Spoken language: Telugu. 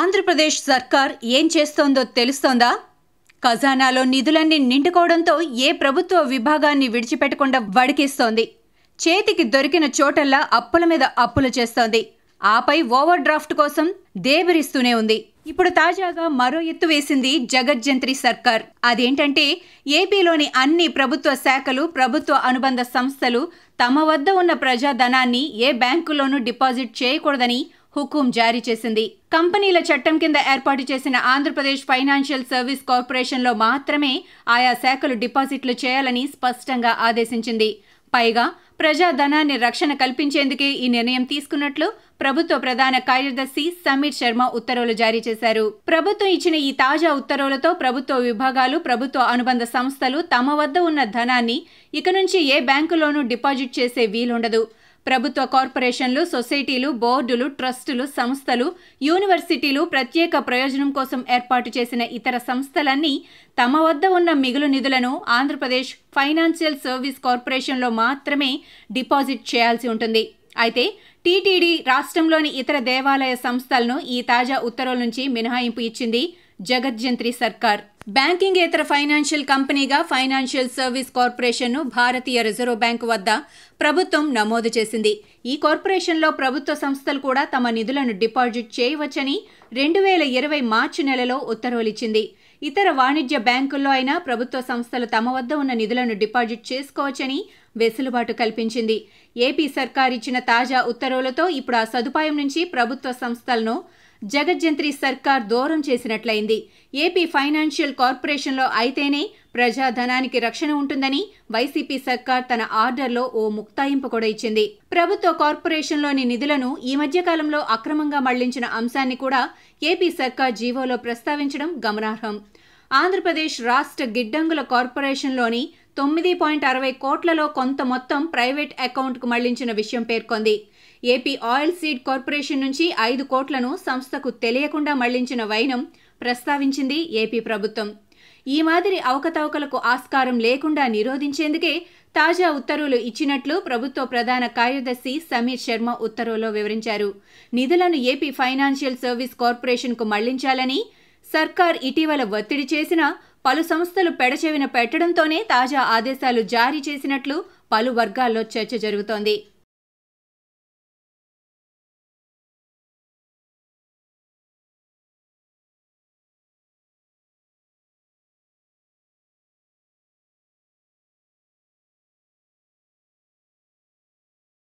ఆంధ్రప్రదేశ్ సర్కార్ ఏం చేస్తోందో తెలుస్తోందా ఖజానాలో నిధులన్నీ నిండుకోవడంతో ఏ ప్రభుత్వ విభాగాన్ని విడిచిపెట్టకుండా వడికిస్తోంది చేతికి దొరికిన చోటల్లా అప్పుల మీద అప్పులు చేస్తోంది ఆపై ఓవర్ డ్రాఫ్ట్ కోసం దేబిరిస్తూనే ఉంది ఇప్పుడు తాజాగా మరో ఎత్తు వేసింది జగజ్జంత్రి సర్కార్ అదేంటంటే ఏపీలోని అన్ని ప్రభుత్వ శాఖలు ప్రభుత్వ అనుబంధ సంస్థలు తమ వద్ద ఉన్న ప్రజాధనాన్ని ఏ బ్యాంకులోనూ డిపాజిట్ చేయకూడదని హుకుం జారీ చేసింది కంపెనీల చట్టం కింద ఏర్పాటు చేసిన ఆంధ్రప్రదేశ్ ఫైనాన్షియల్ సర్వీస్ కార్పొరేషన్లో మాత్రమే ఆయా శాఖలు డిపాజిట్లు చేయాలని స్పష్టంగా ఆదేశించింది పైగా ప్రజాధనాన్ని రక్షణ కల్పించేందుకే ఈ నిర్ణయం తీసుకున్నట్లు ప్రభుత్వ ప్రధాన కార్యదర్శి సమీర్ శర్మ ఉత్తర్వులు జారీ చేశారు ప్రభుత్వం ఇచ్చిన ఈ తాజా ఉత్తర్వులతో ప్రభుత్వ విభాగాలు ప్రభుత్వ అనుబంధ సంస్థలు తమ వద్ద ఉన్న ధనాన్ని ఇక నుంచి ఏ బ్యాంకులోనూ డిపాజిట్ చేసే వీలుండదు ప్రభుత్వ కార్పొరేషన్లు సొసైటీలు బోర్డులు ట్రస్టులు సంస్థలు యూనివర్సిటీలు ప్రత్యేక ప్రయోజనం కోసం ఏర్పాటు చేసిన ఇతర సంస్థలన్నీ తమ వద్ద ఉన్న మిగులు నిధులను ఆంధ్రప్రదేశ్ ఫైనాన్షియల్ సర్వీస్ కార్పొరేషన్లో మాత్రమే డిపాజిట్ చేయాల్సి ఉంటుంది అయితే టీటీడీ రాష్ట్రంలోని ఇతర దేవాలయ సంస్థలను ఈ తాజా ఉత్తర్వుల నుంచి మినహాయింపు ఇచ్చింది జగజ్జంత్రి సర్కార్ బ్యాంకింగేతర ఫైనాన్షియల్ కంపెనీగా ఫైనాన్షియల్ సర్వీస్ కార్పొరేషన్ను భారతీయ రిజర్వ్ బ్యాంకు వద్ద ప్రభుత్వం నమోదు చేసింది ఈ కార్పొరేషన్లో ప్రభుత్వ సంస్థలు కూడా తమ నిధులను డిపాజిట్ చేయవచ్చని రెండు వేల ఇరవై మార్చి నెలలో ఉత్తర్వులిచ్చింది ఇతర వాణిజ్య బ్యాంకుల్లో అయినా ప్రభుత్వ సంస్థలు తమ వద్ద ఉన్న నిధులను డిపాజిట్ చేసుకోవచ్చని వెసులుబాటు కల్పించింది ఏపీ సర్కార్ ఇచ్చిన తాజా ఉత్తర్వులతో ఇప్పుడు ఆ సదుపాయం నుంచి ప్రభుత్వ సంస్థలను జగజ్జంత్రి సర్కార్ దూరం చేసినట్లయింది ఏపీ ఫైనాన్షియల్ కార్పొరేషన్లో అయితేనే ప్రజాధనానికి రక్షణ ఉంటుందని వైసీపీ సర్కార్ తన ఆర్డర్లో ఓ ముక్తాయింపు కూడా ఇచ్చింది ప్రభుత్వ కార్పొరేషన్లోని నిధులను ఈ మధ్యకాలంలో అక్రమంగా మళ్లించిన అంశాన్ని కూడా ఏపీ సర్కార్ జీవోలో ప్రస్తావించడం గమనార్హం ఆంధ్రప్రదేశ్ రాష్ట్ర గిడ్డంగుల కార్పొరేషన్లోని తొమ్మిది పాయింట్ అరవై కోట్లలో కొంత మొత్తం ప్రైవేట్ అకౌంట్కు మళ్లించిన విషయం పేర్కొంది ఏపీ ఆయిల్ సీడ్ కార్పొరేషన్ నుంచి ఐదు కోట్లను సంస్థకు తెలియకుండా మళ్లించిన వైనం ప్రస్తావించింది ఏపీ ప్రభుత్వం ఈ మాదిరి అవకతవకలకు ఆస్కారం లేకుండా నిరోధించేందుకే తాజా ఉత్తర్వులు ఇచ్చినట్లు ప్రభుత్వ ప్రధాన కార్యదర్శి సమీర్ శర్మ ఉత్తర్వులో వివరించారు నిధులను ఏపీ ఫైనాన్షియల్ సర్వీస్ కార్పొరేషన్కు మళ్లించాలని సర్కార్ ఇటీవల ఒత్తిడి చేసినా పలు సంస్థలు పెడచెవిన పెట్టడంతోనే తాజా ఆదేశాలు జారీ చేసినట్లు పలు వర్గాల్లో చర్చ జరుగుతోంది